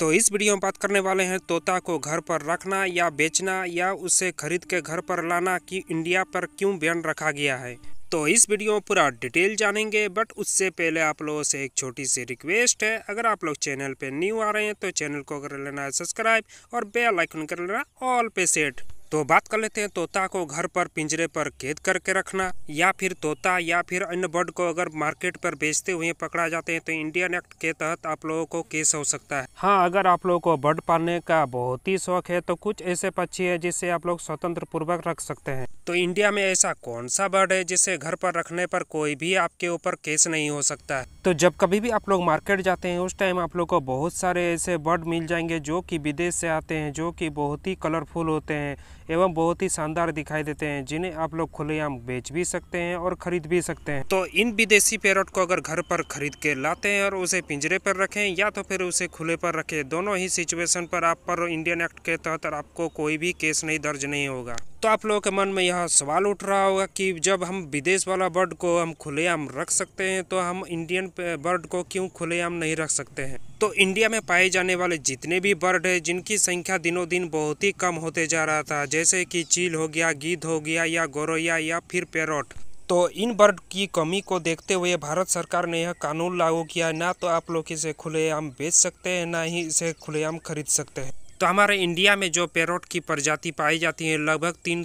तो इस वीडियो में बात करने वाले हैं तोता को घर पर रखना या बेचना या उसे खरीद के घर पर लाना कि इंडिया पर क्यों बैन रखा गया है तो इस वीडियो में पूरा डिटेल जानेंगे बट उससे पहले आप लोगों से एक छोटी सी रिक्वेस्ट है अगर आप लोग चैनल पे न्यू आ रहे हैं तो चैनल को कर लेना सब्सक्राइब और बेल आइकन कर लेना ऑल पे सेट तो बात कर लेते हैं तोता को घर पर पिंजरे पर कैद करके रखना या फिर तोता या फिर अन्य बर्ड को अगर मार्केट पर बेचते हुए पकड़ा जाते हैं तो इंडियन एक्ट के तहत आप लोगों को केस हो सकता है हाँ अगर आप लोगों को बर्ड पालने का बहुत ही शौक है तो कुछ ऐसे पक्षी है जिसे आप लोग स्वतंत्र पूर्वक रख सकते हैं तो इंडिया में ऐसा कौन सा बर्ड है जिसे घर पर रखने पर कोई भी आपके ऊपर केस नहीं हो सकता है तो जब कभी भी आप लोग मार्केट जाते हैं उस टाइम आप लोग को बहुत सारे ऐसे बर्ड मिल जाएंगे जो की विदेश से आते हैं जो की बहुत ही कलरफुल होते हैं एवं बहुत ही शानदार दिखाई देते हैं जिन्हें आप लोग खुलेआम बेच भी सकते हैं और खरीद भी सकते हैं तो इन विदेशी पैरट को अगर घर पर खरीद के लाते हैं और उसे पिंजरे पर रखें या तो फिर उसे खुले पर रखें दोनों ही सिचुएशन पर आप पर इंडियन एक्ट के तहत आपको कोई भी केस नहीं दर्ज नहीं होगा तो आप लोगों के मन में यह सवाल उठ रहा होगा कि जब हम विदेश वाला बर्ड को हम खुलेआम रख सकते हैं तो हम इंडियन बर्ड को क्यों खुलेआम नहीं रख सकते हैं तो इंडिया में पाए जाने वाले जितने भी बर्ड हैं जिनकी संख्या दिनों दिन बहुत ही कम होते जा रहा था जैसे कि चील हो गया गीध हो गया या गोरैया या फिर पेरोट तो इन बर्ड की कमी को देखते हुए भारत सरकार ने यह कानून लागू किया ना तो आप लोग इसे खुलेआम बेच सकते हैं ना ही इसे खुलेआम खरीद सकते हैं तो हमारे इंडिया में जो पेरोट की प्रजाति पाई जाती है लगभग तीन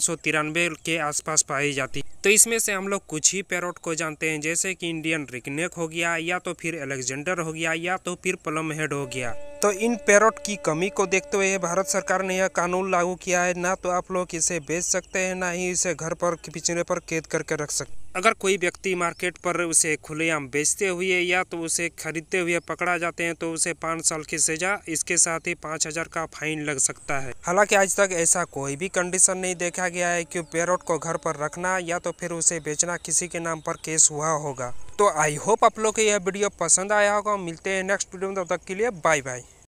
के आसपास पाई जाती है तो इसमें से हम लोग कुछ ही पेरोट को जानते हैं जैसे कि इंडियन रिकनेक हो गया या तो फिर एलेक्जेंडर हो गया या तो फिर प्लम हेड हो गया तो इन पैरोट की कमी को देखते हुए भारत सरकार ने यह कानून लागू किया है ना तो आप लोग इसे बेच सकते हैं ना ही इसे घर पर पिछड़े पर कैद करके रख सकते अगर कोई व्यक्ति मार्केट पर उसे खुलेआम बेचते हुए या तो उसे खरीदते हुए पकड़ा जाते हैं तो उसे पाँच साल की सजा इसके साथ ही पाँच हजार का फाइन लग सकता है हालांकि आज तक ऐसा कोई भी कंडीशन नहीं देखा गया है कि पेरोट को घर पर रखना या तो फिर उसे बेचना किसी के नाम पर केस हुआ होगा तो आई होप आप लोग को यह वीडियो पसंद आया होगा मिलते हैं नेक्स्ट वीडियो में तब तक के लिए बाय बाय